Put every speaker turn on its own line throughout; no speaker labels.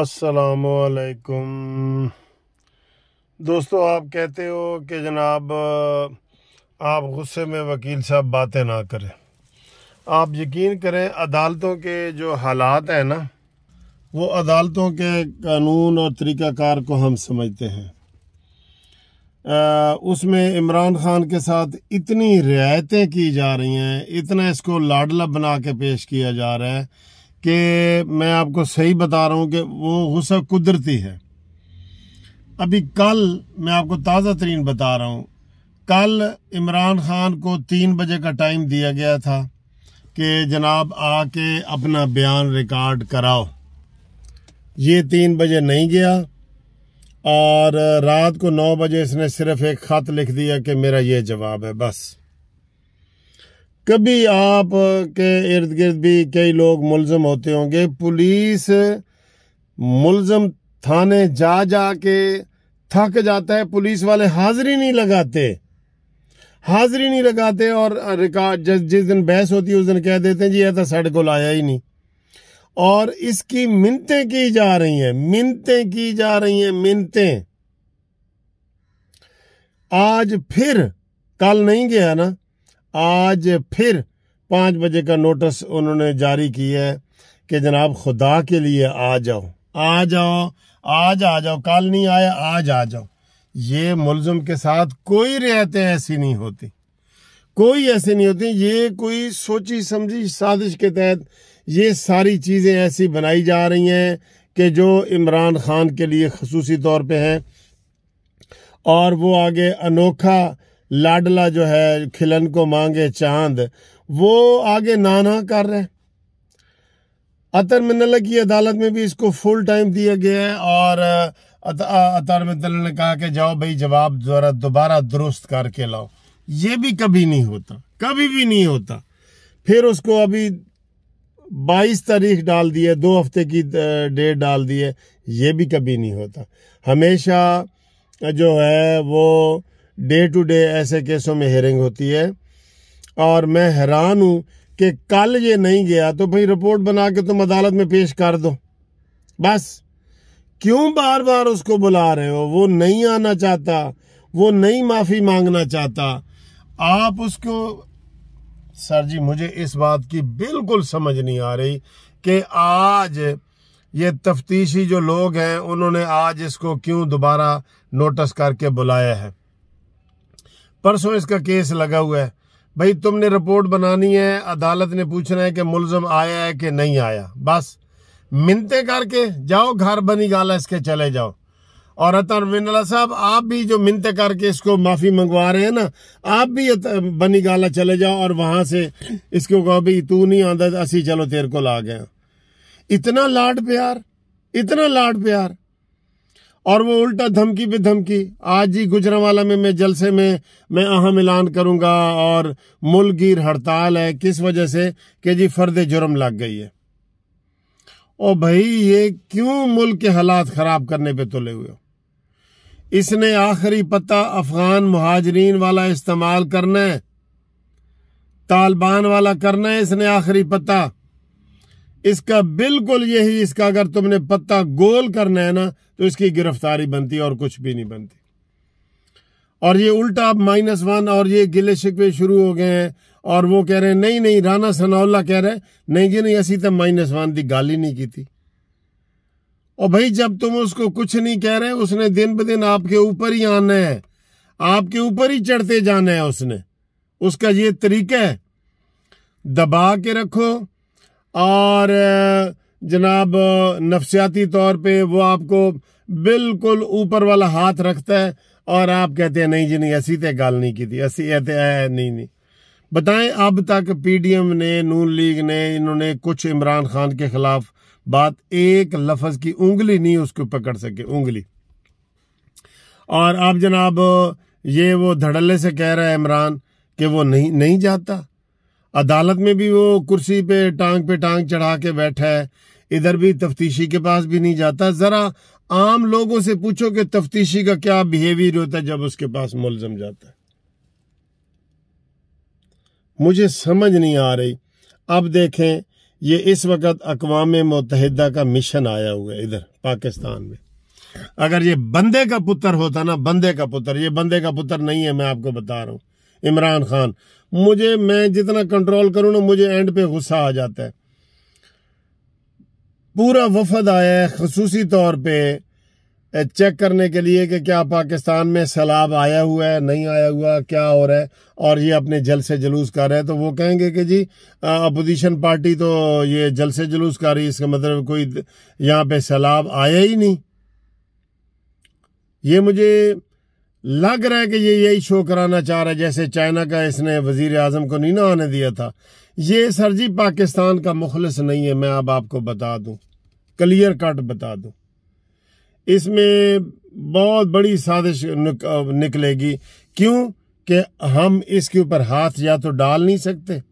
असलकुम दोस्तों आप कहते हो कि जनाब आप गुस्से में वकील साहब बातें ना करें आप यकीन करें अदालतों के जो हालात हैं ना वो अदालतों के कानून और तरीक़ाकार को हम समझते हैं उसमें इमरान ख़ान के साथ इतनी रियायतें की जा रही हैं इतना इसको लाडला बना के पेश किया जा रहा है कि मैं आपको सही बता रहा हूँ कि वो गुस्सा कुदरती है अभी कल मैं आपको ताज़ा तरीन बता रहा हूँ कल इमरान खान को तीन बजे का टाइम दिया गया था कि जनाब आके अपना बयान रिकॉर्ड कराओ ये तीन बजे नहीं गया और रात को नौ बजे इसने सिर्फ एक ख़त लिख दिया कि मेरा ये जवाब है बस कभी आप के इर्द गिर्द भी कई लोग मुलजम होते होंगे पुलिस मुलजम थाने जा जा के थक जाता है पुलिस वाले हाजिरी नहीं लगाते हाजिरी नहीं लगाते और रिकॉर्ड जिस जिस दिन बहस होती है उस दिन कह देते हैं जी ऐसा तो साढ़े को लाया ही नहीं और इसकी मिनतें की जा रही हैं मिनतें की जा रही हैं मिनतें आज फिर कल नहीं गया ना आज फिर पाँच बजे का नोटिस उन्होंने जारी की है कि जनाब खुदा के लिए आ जाओ आ जाओ आज आ जाओ कल नहीं आए आज आ जाओ ये मुलजम के साथ कोई रियायतें ऐसी नहीं होती कोई ऐसी नहीं होती ये कोई सोची समझी साजिश के तहत ये सारी चीज़ें ऐसी बनाई जा रही हैं कि जो इमरान खान के लिए खसूसी तौर पे हैं और वो आगे अनोखा लाडला जो है खिलन को मांगे चांद वो आगे नाना कर रहे अतर मिनल की अदालत में भी इसको फुल टाइम दिया गया है और अतर मिनल ने कहा कि जाओ भाई जवाब जरा दोबारा दुरुस्त करके लाओ ये भी कभी नहीं होता कभी भी नहीं होता फिर उसको अभी 22 तारीख डाल दिए दो हफ्ते की डेट डाल दिए ये भी कभी नहीं होता हमेशा जो है वो डे टू डे ऐसे केसों में हेयरिंग होती है और मैं हैरान हूँ कि कल ये नहीं गया तो भाई रिपोर्ट बना के तुम अदालत में पेश कर दो बस क्यों बार बार उसको बुला रहे हो वो नहीं आना चाहता वो नहीं माफ़ी मांगना चाहता आप उसको सर जी मुझे इस बात की बिल्कुल समझ नहीं आ रही कि आज ये तफ्तीशी जो लोग हैं उन्होंने आज इसको क्यों दोबारा नोटिस करके बुलाया है परसों इसका केस लगा हुआ है भाई तुमने रिपोर्ट बनानी है अदालत ने पूछना है कि मुलजम आया है कि नहीं आया बस मिनते करके जाओ घर बनी गाला इसके चले जाओ और अतरविंदला साहब आप भी जो मिनते करके इसको माफ़ी मंगवा रहे हैं ना आप भी बनी गाला चले जाओ और वहां से इसको कहो भाई तू नहीं आंदा असी चलो तेरे को ला गए इतना लाड प्यार इतना लाड प्यार और वो उल्टा धमकी पे धमकी आज ही गुजरावाला में मैं जलसे में मैं अहम ऐलान करूंगा और मुलगिर हड़ताल है किस वजह से कि जी फर्द जुर्म लग गई है ओ भाई ये क्यों मुल्क के हालात खराब करने पे तुले हुए हो इसने आखिरी पत्ता अफगान महाजरीन वाला इस्तेमाल करना है तालिबान वाला करना है इसने आखिरी पत्ता इसका बिल्कुल यही इसका अगर तुमने पत्ता गोल करना है ना तो इसकी गिरफ्तारी बनती और कुछ भी नहीं बनती और ये उल्टा अब माइनस वन और ये गिले शिकवे शुरू हो गए हैं और वो कह रहे हैं नहीं नहीं राना सनाउल्ला कह रहे हैं नहीं जी नहीं असी तो माइनस वन की गाली नहीं की थी और भाई जब तुम उसको कुछ नहीं कह रहे उसने दिन ब दिन आपके ऊपर ही आना है आपके ऊपर ही चढ़ते जाना है उसने उसका ये तरीका है दबा के रखो और जनाब नफसियाती तौर पे वो आपको बिल्कुल ऊपर वाला हाथ रखता है और आप कहते हैं नहीं जी नहीं ऐसी तो गाल नहीं की थी ऐसी ऐसे हैं नहीं नहीं बताएं अब तक पीडीएम ने नून लीग ने इन्होंने कुछ इमरान खान के खिलाफ बात एक लफज की उंगली नहीं उसको पकड़ सके उंगली और आप जनाब ये वो धड़ल्ले से कह रहा है इमरान कि वो नहीं नहीं जाता अदालत में भी वो कुर्सी पे टांग पे टांग चढ़ा के बैठा है इधर भी तफ्तीशी के पास भी नहीं जाता जरा आम लोगों से पूछो कि तफ्तीशी का क्या बिहेवियर होता है जब उसके पास मुलजम जाता है मुझे समझ नहीं आ रही अब देखें ये इस वक्त अकवाम मुतहदा का मिशन आया हुआ है इधर पाकिस्तान में अगर ये बंदे का पुत्र होता ना बंदे का पुत्र ये बंदे का पुत्र नहीं है मैं आपको बता रहा हूं इमरान खान मुझे मैं जितना कंट्रोल करूँ ना मुझे एंड पे गुस्सा आ जाता है पूरा वफद आया है खसूसी तौर पे चेक करने के लिए कि क्या पाकिस्तान में सैलाब आया हुआ है नहीं आया हुआ क्या हो रहा है और ये अपने जलसे जुलूस कर रहे हैं तो वो कहेंगे कि जी अपोजिशन पार्टी तो ये जलसे जुलूस कर रही इसका मतलब कोई यहाँ पे सैलाब आया ही नहीं ये मुझे लग रहा है कि ये यही शो कराना चाह रहा है जैसे चाइना का इसने वजीर आजम को नहीं ना आने दिया था ये सर जी पाकिस्तान का मुखलस नहीं है मैं अब आपको बता दूं क्लियर कट बता दूं इसमें बहुत बड़ी साजिश निकलेगी क्यों कि हम इसके ऊपर हाथ या तो डाल नहीं सकते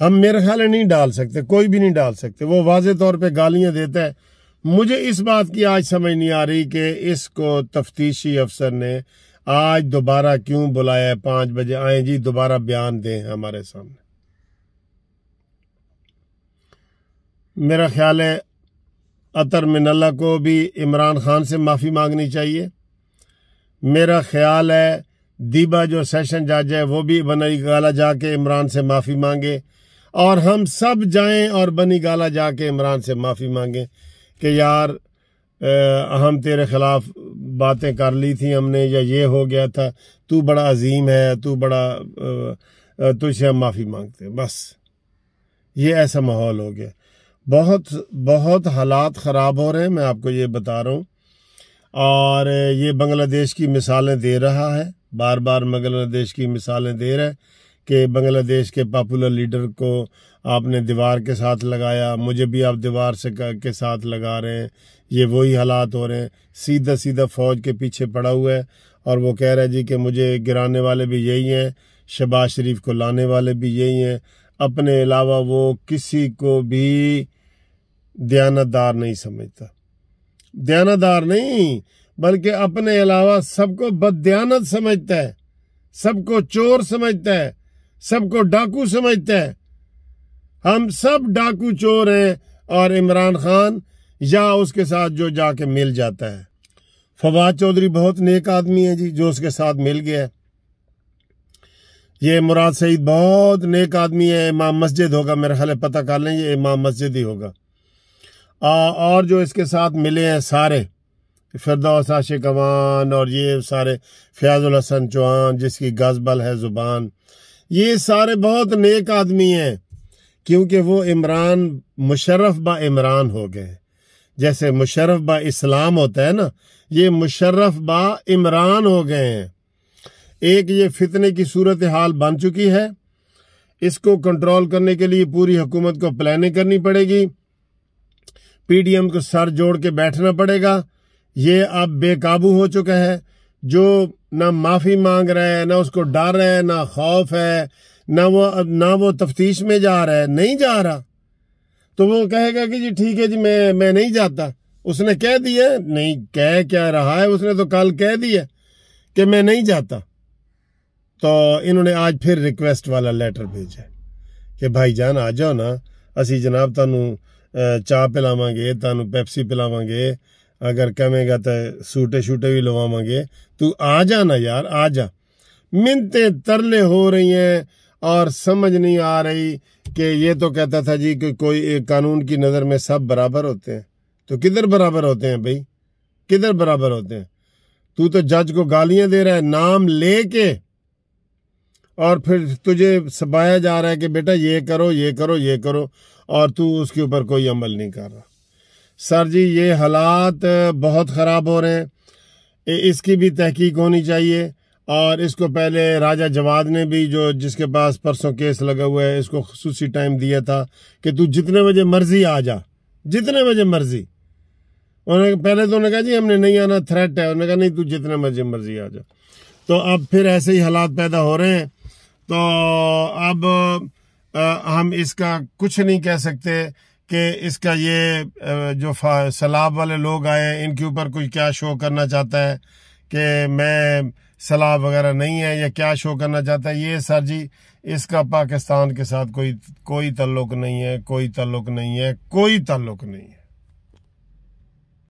हम मेरे ख्याल नहीं डाल सकते कोई भी नहीं डाल सकते वो वाज तौर पे गालियां देता है मुझे इस बात की आज समझ नहीं आ रही कि इसको तफ्तीशी अफसर ने आज दोबारा क्यों बुलाया है पांच बजे आए जी दोबारा बयान दें हमारे सामने मेरा ख्याल है अतर मिनल्ला को भी इमरान खान से माफ़ी मांगनी चाहिए मेरा ख्याल है दीबा जो सेशन जज है वो भी बनी गाला जाके इमरान से माफ़ी मांगे और हम सब जाएं और बनी गाला जाके इमरान से माफ़ी मांगे कि यार हम तेरे ख़िलाफ़ बातें कर ली थी हमने या ये हो गया था तू बड़ा अजीम है तू बड़ा तुझसे हम माफ़ी मांगते हैं बस ये ऐसा माहौल हो गया बहुत बहुत हालात ख़राब हो रहे हैं मैं आपको ये बता रहा हूँ और ये बांग्लादेश की मिसालें दे रहा है बार बार बांग्लादेश की मिसालें दे रहा है कि बांग्लादेश के पॉपुलर लीडर को आपने दीवार के साथ लगाया मुझे भी आप दीवार से के साथ लगा रहे हैं ये वही हालात हो रहे हैं सीधा सीधा फौज के पीछे पड़ा हुआ है और वो कह रहा है जी कि मुझे गिराने वाले भी यही हैं शबाज शरीफ को लाने वाले भी यही हैं अपने अलावा वो किसी को भी दयानतदार नहीं समझता दयानतदार नहीं बल्कि अपने अलावा सबको बदयानत समझता है सबको चोर समझता है सबको डाकू समझते हैं हम सब डाकू चोर हैं और इमरान खान या उसके साथ जो जाके मिल जाता है फवाद चौधरी बहुत नेक आदमी है जी जो उसके साथ मिल गया ये मुराद सईद बहुत नेक आदमी है इमाम मस्जिद होगा मेरा ख्याल पता कर लें ये इमाम मस्जिद ही होगा आ, और जो इसके साथ मिले हैं सारे फिरदौस आशिक और ये सारे फयाजुल हसन चौहान जिसकी गजबल है ज़ुबान ये सारे बहुत नेक आदमी हैं क्योंकि वो इमरान मुशर्रफ बा इमरान हो गए जैसे मुशर्रफ बा इस्लाम होता है ना ये मुशर्रफ बा इमरान हो गए हैं एक ये फितने की सूरत हाल बन चुकी है इसको कंट्रोल करने के लिए पूरी हुकूमत को प्लानिंग करनी पड़ेगी पीडीएम को सर जोड़ के बैठना पड़ेगा ये अब बेकाबू हो चुका है जो ना माफी मांग रहा है ना उसको डर है ना खौफ है ना वो ना वो तफ्तीश में जा रहा है नहीं जा रहा तो वो कहेगा कि जी ठीक है जी मैं मैं नहीं जाता उसने कह दिया नहीं कह क्या रहा है उसने तो कल कह दिया कि मैं नहीं जाता तो इन्होंने आज फिर रिक्वेस्ट वाला लेटर भेजा कि भाई जान आ जाओ ना असी जनाब तू चाह पिलावे तू पैप्सी पिलावे अगर कमेगा तो सूटे शूटे भी लवावे तू आ जा ना यार आ जा मिनते तरले हो रही हैं और समझ नहीं आ रही कि ये तो कहता था जी कि कोई एक कानून की नज़र में सब बराबर होते हैं तो किधर बराबर होते हैं भाई किधर बराबर होते हैं तू तो जज को गालियां दे रहा है नाम लेके और फिर तुझे सबाया जा रहा है कि बेटा ये करो ये करो ये करो और तू उसके ऊपर कोई अमल नहीं कर रहा सर जी ये हालात बहुत ख़राब हो रहे हैं इसकी भी तहकीक होनी चाहिए और इसको पहले राजा जवाद ने भी जो जिसके पास परसों केस लगा हुआ है इसको खसूसी टाइम दिया था कि तू जितने बजे मर्जी आ जा जितने बजे मर्जी उन्होंने पहले तो उन्होंने कहा जी हमने नहीं आना थ्रेट है उन्होंने कहा नहीं तू जितने बजे मर्जी आ जा तो अब फिर ऐसे ही हालात पैदा हो रहे हैं तो अब आ, हम इसका कुछ नहीं कह सकते कि इसका ये जो सैलाब वाले लोग आए इनके ऊपर कुछ क्या शो करना चाहता है कि मैं सलाब वगैरह नहीं है या क्या शो करना चाहता है ये सर जी इसका पाकिस्तान के साथ कोई कोई तल्लुक़ नहीं है कोई तल्लुक नहीं है कोई तल्लुक नहीं है